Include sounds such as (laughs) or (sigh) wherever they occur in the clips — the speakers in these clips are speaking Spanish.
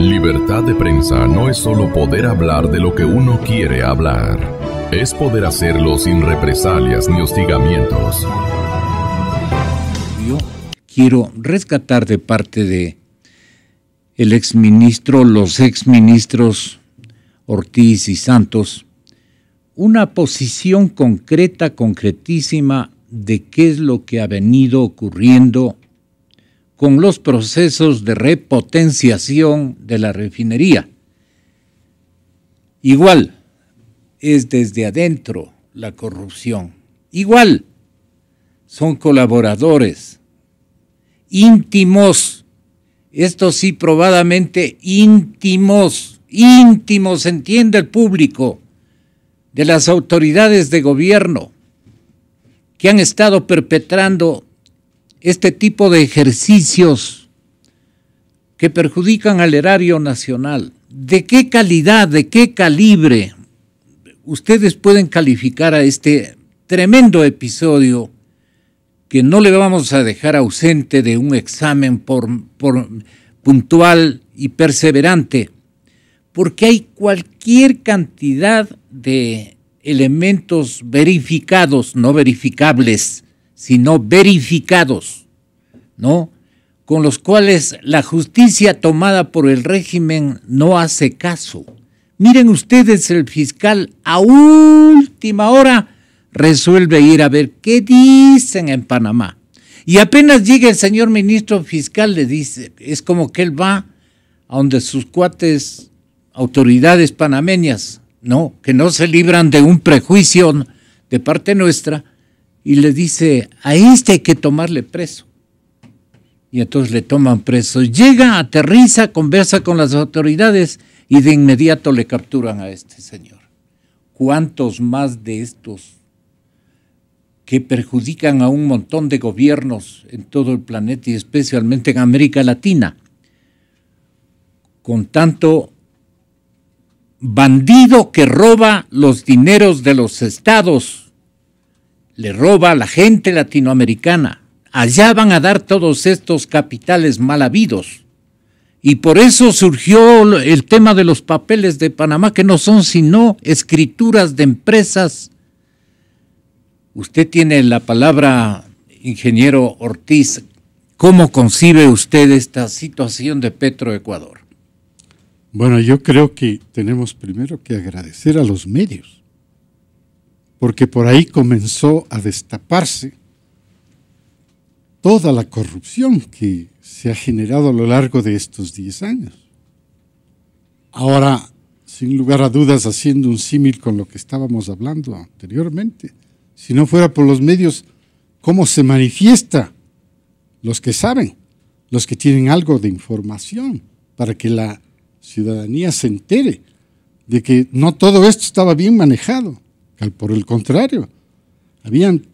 Libertad de prensa no es solo poder hablar de lo que uno quiere hablar, es poder hacerlo sin represalias ni hostigamientos. quiero rescatar de parte de el exministro, los exministros Ortiz y Santos, una posición concreta, concretísima de qué es lo que ha venido ocurriendo con los procesos de repotenciación de la refinería. Igual, es desde adentro la corrupción. Igual, son colaboradores íntimos, esto sí probadamente íntimos, íntimos, entiende el público, de las autoridades de gobierno que han estado perpetrando este tipo de ejercicios que perjudican al erario nacional, ¿de qué calidad, de qué calibre ustedes pueden calificar a este tremendo episodio que no le vamos a dejar ausente de un examen por, puntual y perseverante? Porque hay cualquier cantidad de elementos verificados, no verificables, sino verificados, ¿no? Con los cuales la justicia tomada por el régimen no hace caso. Miren ustedes, el fiscal a última hora resuelve ir a ver qué dicen en Panamá. Y apenas llega el señor ministro fiscal, le dice, es como que él va a donde sus cuates, autoridades panameñas, no, que no se libran de un prejuicio de parte nuestra, y le dice, a este hay que tomarle preso. Y entonces le toman preso. Llega, aterriza, conversa con las autoridades y de inmediato le capturan a este señor. ¿Cuántos más de estos que perjudican a un montón de gobiernos en todo el planeta y especialmente en América Latina? Con tanto bandido que roba los dineros de los estados le roba a la gente latinoamericana. Allá van a dar todos estos capitales mal habidos. Y por eso surgió el tema de los papeles de Panamá, que no son sino escrituras de empresas. Usted tiene la palabra, ingeniero Ortiz. ¿Cómo concibe usted esta situación de Petroecuador? Bueno, yo creo que tenemos primero que agradecer a los medios porque por ahí comenzó a destaparse toda la corrupción que se ha generado a lo largo de estos 10 años. Ahora, sin lugar a dudas, haciendo un símil con lo que estábamos hablando anteriormente, si no fuera por los medios, ¿cómo se manifiesta los que saben, los que tienen algo de información para que la ciudadanía se entere de que no todo esto estaba bien manejado? Por el contrario, habían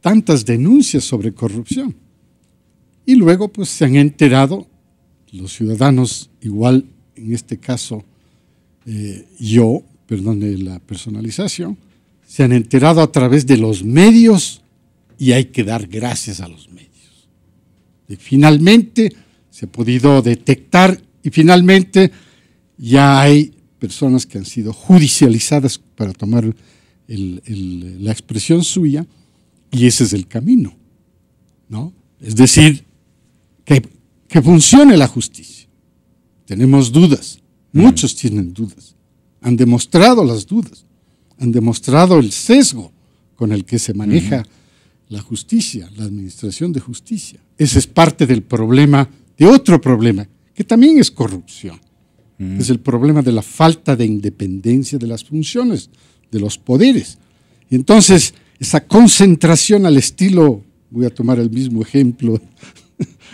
tantas denuncias sobre corrupción. Y luego pues se han enterado los ciudadanos, igual en este caso eh, yo, perdón de la personalización, se han enterado a través de los medios y hay que dar gracias a los medios. Y finalmente se ha podido detectar y finalmente ya hay personas que han sido judicializadas para tomar la expresión suya y ese es el camino. ¿no? Es decir, que, que funcione la justicia. Tenemos dudas, muchos tienen dudas, han demostrado las dudas, han demostrado el sesgo con el que se maneja la justicia, la administración de justicia. Ese es parte del problema, de otro problema, que también es corrupción. Es el problema de la falta de independencia de las funciones de los poderes. Y entonces, esa concentración al estilo, voy a tomar el mismo ejemplo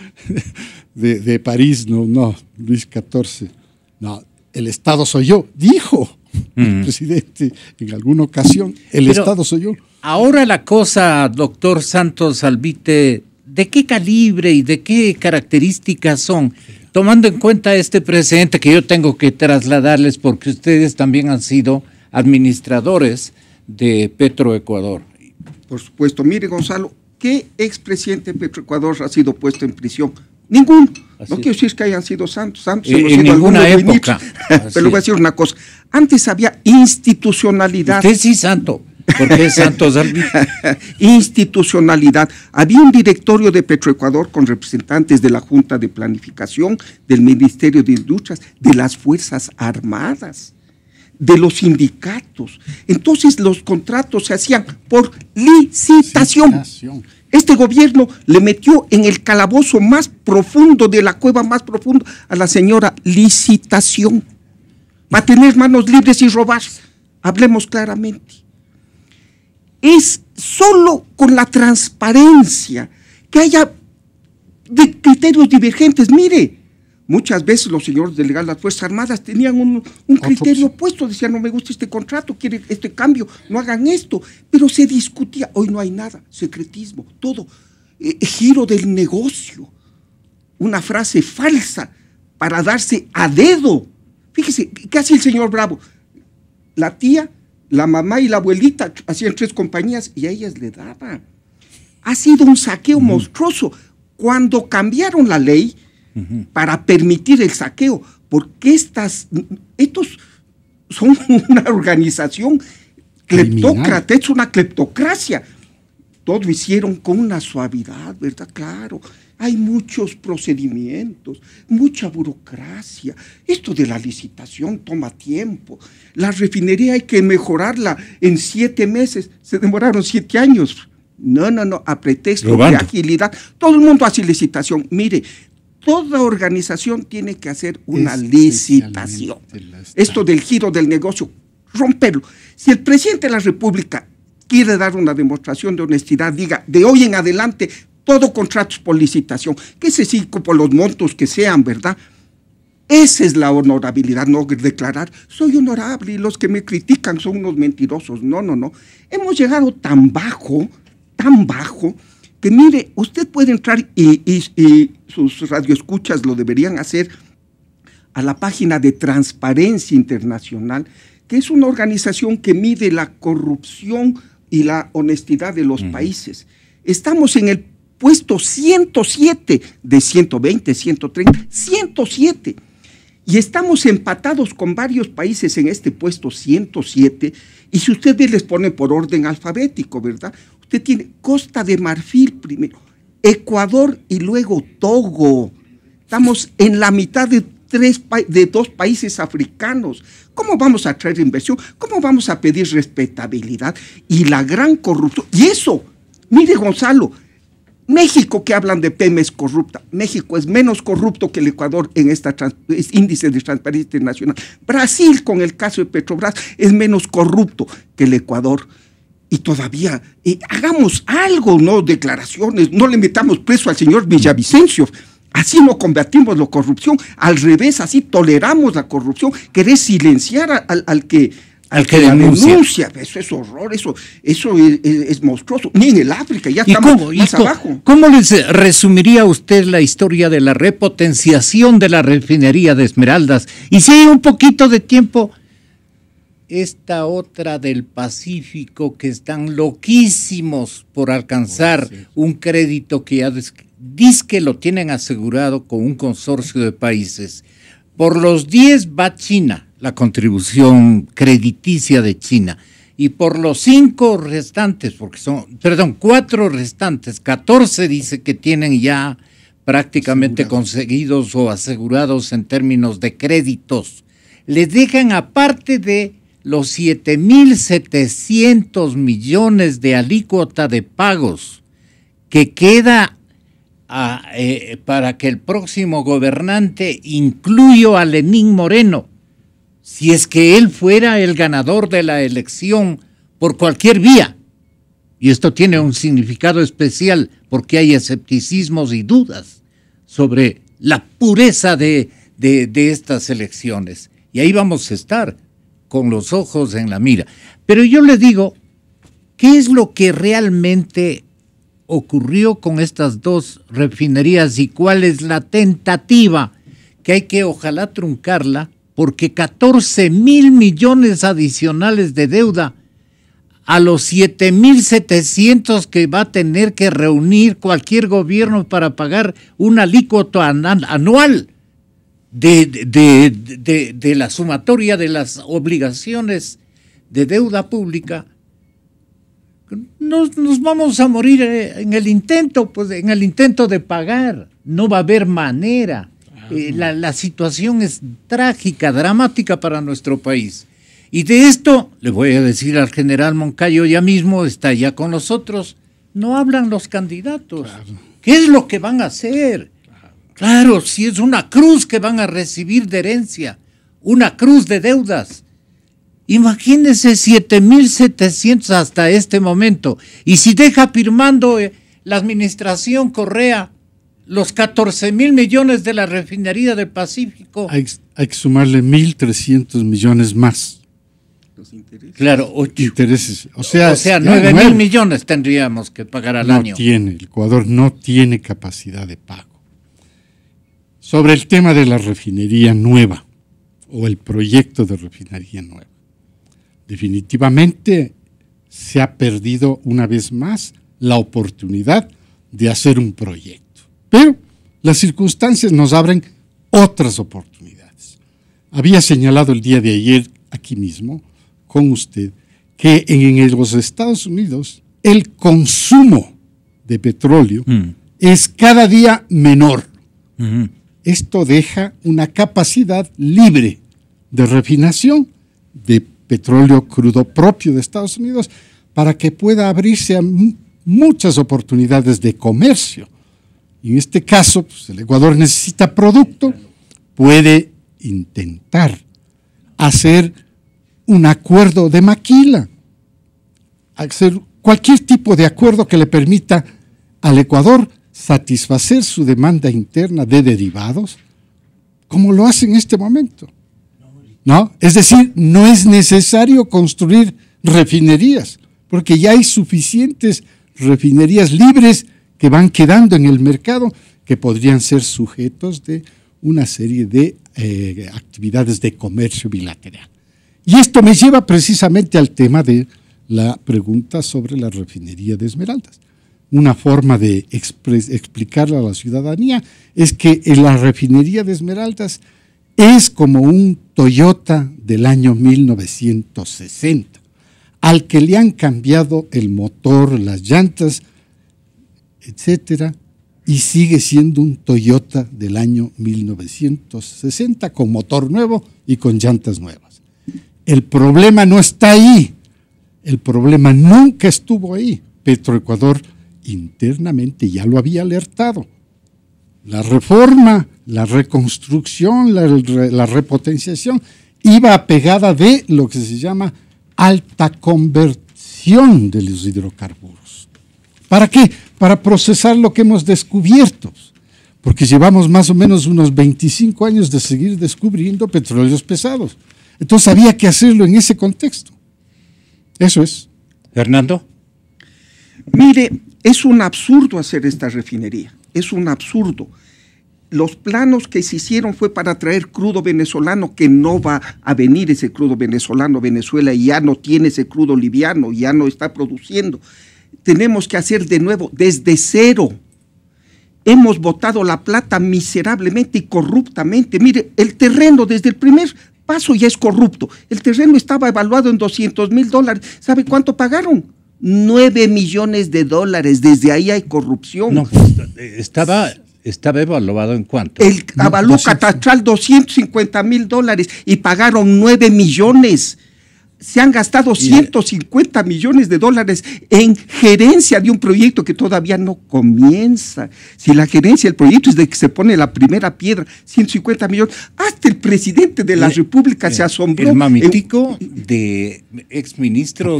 (laughs) de, París, no, no, Luis XIV, no, el Estado soy yo, dijo el mm. presidente en alguna ocasión, el Estado soy yo. Ahora la cosa, doctor Santos Alvite, ¿de qué calibre y de qué características son? Tomando en cuenta este presidente que yo tengo que trasladarles porque ustedes también han sido administradores de Petroecuador. Por supuesto. Mire, Gonzalo, ¿qué expresidente de Petroecuador ha sido puesto en prisión? Ninguno. no quiero decir que hayan sido santos, santos, eh, en, ninguna época. Pero le voy a decir una cosa. Antes había institucionalidad. Usted sí, santo. Porque Santos (laughs) Institucionalidad. Había un directorio de Petroecuador con representantes de la Junta de Planificación, del Ministerio de Industrias, de las Fuerzas Armadas de los sindicatos. Entonces los contratos se hacían por licitación. Este gobierno le metió en el calabozo más profundo, de la cueva más profundo a la señora licitación. Va a tener manos libres y robar. Hablemos claramente. Es solo con la transparencia que haya criterios divergentes. Mire, Muchas veces los señores delegados de las Fuerzas Armadas tenían un, ah, criterio pues. opuesto, decían, no me gusta este contrato, quiere este cambio, no hagan esto, pero se discutía, hoy no hay nada, secretismo, todo, eh, eh, giro del negocio, una frase falsa para darse a dedo. Fíjese, ¿qué hace el señor Bravo? La tía, la mamá y la abuelita hacían tres compañías y a ellas le daban. Ha sido un saqueo mm. monstruoso. Cuando cambiaron la ley, para permitir el saqueo, porque estas, estos son (laughs) una organización cleptócrata, es una cleptocracia. Todo hicieron con una suavidad, ¿verdad? Claro. Hay muchos procedimientos, mucha burocracia. Esto de la licitación toma tiempo. La refinería hay que mejorarla en siete meses. Se demoraron siete años. No, no, no, a pretexto de agilidad. Todo el mundo hace licitación. Mire, toda organización tiene que hacer una licitación. Esto del giro del negocio, romperlo. Si el presidente de la República quiere dar una demostración de honestidad, diga, de hoy en adelante, todo contrato es por licitación, que se siga por los montos que sean, ¿verdad? Esa es la honorabilidad, no declarar, soy honorable y los que me critican son unos mentirosos. No, no, no. Hemos llegado tan bajo, tan bajo, que mire, usted puede entrar y, sus radioescuchas lo deberían hacer a la página de Transparencia Internacional, que es una organización que mide la corrupción y la honestidad de los países. Estamos en el puesto 107 de 120, 130, 107. Y estamos empatados con varios países en este puesto 107. Y si ustedes les ponen por orden alfabético, ¿verdad? Usted tiene Costa de Marfil primero, Ecuador y luego Togo. Estamos en la mitad de, tres de dos países africanos. ¿Cómo vamos a traer inversión? ¿Cómo vamos a pedir respetabilidad? Y la gran corrupción. Y eso, mire Gonzalo, México que hablan de Pemex corrupta. México es menos corrupto que el Ecuador en este índice de transparencia internacional. Brasil, con el caso de Petrobras, es menos corrupto que el Ecuador. Y todavía, eh, hagamos algo, ¿no? Declaraciones, no le metamos preso al señor Villavicencio. Así no combatimos la corrupción, al revés, así toleramos la corrupción. Querés silenciar al que al que denuncia. Eso es horror, eso, eso es, monstruoso. Ni en el África, ya estamos más abajo. ¿Cómo les eh, resumiría usted la historia de la repotenciación de la refinería de Esmeraldas? Y si hay un poquito de tiempo, esta otra del Pacífico que están loquísimos por alcanzar un crédito que ya que lo tienen asegurado con un consorcio de países. Por los 10 va China la contribución crediticia de China. Y por los cinco restantes, porque son, perdón, cuatro restantes, 14 dice que tienen ya prácticamente conseguidos o asegurados en términos de créditos. Les dejan aparte de los 7.700 millones de alícuota de pagos que queda ah, eh, para que el próximo gobernante, incluya a Lenín Moreno, si es que él fuera el ganador de la elección por cualquier vía. Y esto tiene un significado especial porque hay escepticismos y dudas sobre la pureza de, estas elecciones. Y ahí vamos a estar con los ojos en la mira. Pero yo le digo, ¿qué es lo que realmente ocurrió con estas dos refinerías y cuál es la tentativa que hay que ojalá truncarla porque 14 mil millones adicionales de deuda a los 7 mil 700 que va a tener que reunir cualquier gobierno para pagar un alícuoto anual de, la sumatoria de las obligaciones de deuda pública, nos, nos, vamos a morir eh, en el intento, pues en el intento de pagar. No va a haber manera. Eh, la, situación es trágica, dramática para nuestro país. Y de esto le voy a decir al general Moncayo ya mismo, está ya con nosotros, no hablan los candidatos. ¿Qué es lo que van a hacer? Claro. si es una cruz que van a recibir de herencia, una cruz de deudas. Imagínense 7.700 hasta este momento. Y si deja firmando eh, la administración Correa los 14 mil millones de la refinería del Pacífico. Hay, que sumarle 1.300 millones más. Los intereses. Claro, Intereses. O sea, 9 mil millones tendríamos que pagar al año. No tiene, el Ecuador no tiene capacidad de pago. Sobre el tema de la refinería nueva o el proyecto de refinería nueva. Definitivamente se ha perdido una vez más la oportunidad de hacer un proyecto pero las circunstancias nos abren otras oportunidades. Había señalado el día de ayer aquí mismo con usted que en los Estados Unidos el consumo de petróleo mm. es cada día menor. Esto deja una capacidad libre de refinación de petróleo crudo propio de Estados Unidos para que pueda abrirse a muchas oportunidades de comercio y en este caso, pues, el Ecuador necesita producto, puede intentar hacer un acuerdo de maquila, hacer cualquier tipo de acuerdo que le permita al Ecuador satisfacer su demanda interna de derivados, como lo hace en este momento. ¿No? Es decir, no es necesario construir refinerías, porque ya hay suficientes refinerías libres que van quedando en el mercado, que podrían ser sujetos de una serie de eh, actividades de comercio bilateral. Y esto me lleva precisamente al tema de la pregunta sobre la refinería de Esmeraldas. Una forma de explicarla a la ciudadanía es que la refinería de Esmeraldas es como un Toyota del año 1960, al que le han cambiado el motor, las llantas etcétera, y sigue siendo un Toyota del año 1960 con motor nuevo y con llantas nuevas. El problema no está ahí, el problema nunca estuvo ahí. Petroecuador internamente ya lo había alertado. La reforma, la reconstrucción, la, repotenciación iba pegada de lo que se llama alta conversión de los hidrocarburos. ¿Para qué? para procesar lo que hemos descubierto, porque llevamos más o menos unos 25 años de seguir descubriendo petróleos pesados. Entonces había que hacerlo en ese contexto. Eso es. Hernando. Mire, es un absurdo hacer esta refinería, es un absurdo. Los planos que se hicieron fue para traer crudo venezolano, que no va a venir ese crudo venezolano. Venezuela ya no tiene ese crudo liviano, ya no está produciendo tenemos que hacer de nuevo, desde cero. Hemos botado la plata miserablemente y corruptamente. Mire, el terreno desde el primer paso ya es corrupto. El terreno estaba evaluado en 200 mil dólares. ¿Sabe cuánto pagaron? 9 millones de dólares. Desde ahí hay corrupción. No, pues, estaba estaba evaluado en cuánto? El avalúo catastral 250 mil dólares y pagaron 9 millones se han gastado 150 millones de dólares en gerencia de un proyecto que todavía no comienza. Si la gerencia del proyecto es de que se pone la primera piedra, 150 millones, hasta el presidente de la República se asombró. El mamitico eh, de exministro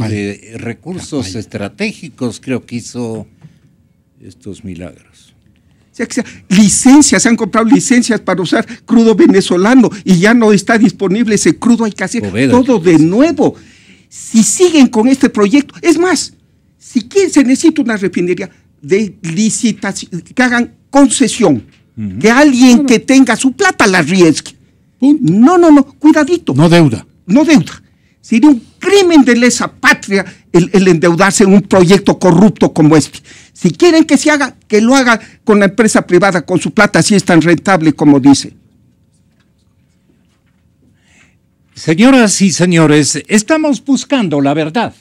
ministro de Recursos Estratégicos creo que hizo estos milagros licencias, se han comprado licencias para usar crudo venezolano y ya no está disponible ese crudo, hay que hacer todo de nuevo. Si siguen con este proyecto, es más, si quieren, se necesita una refinería de licitación, que hagan concesión, de que alguien que tenga su plata la riesgue. No, no, no, cuidadito. No deuda. No deuda. Sería un crimen de lesa patria el, endeudarse en un proyecto corrupto como este. Si quieren que se haga, que lo haga con la empresa privada, con su plata, si es tan rentable como dice. Señoras y señores, estamos buscando la verdad.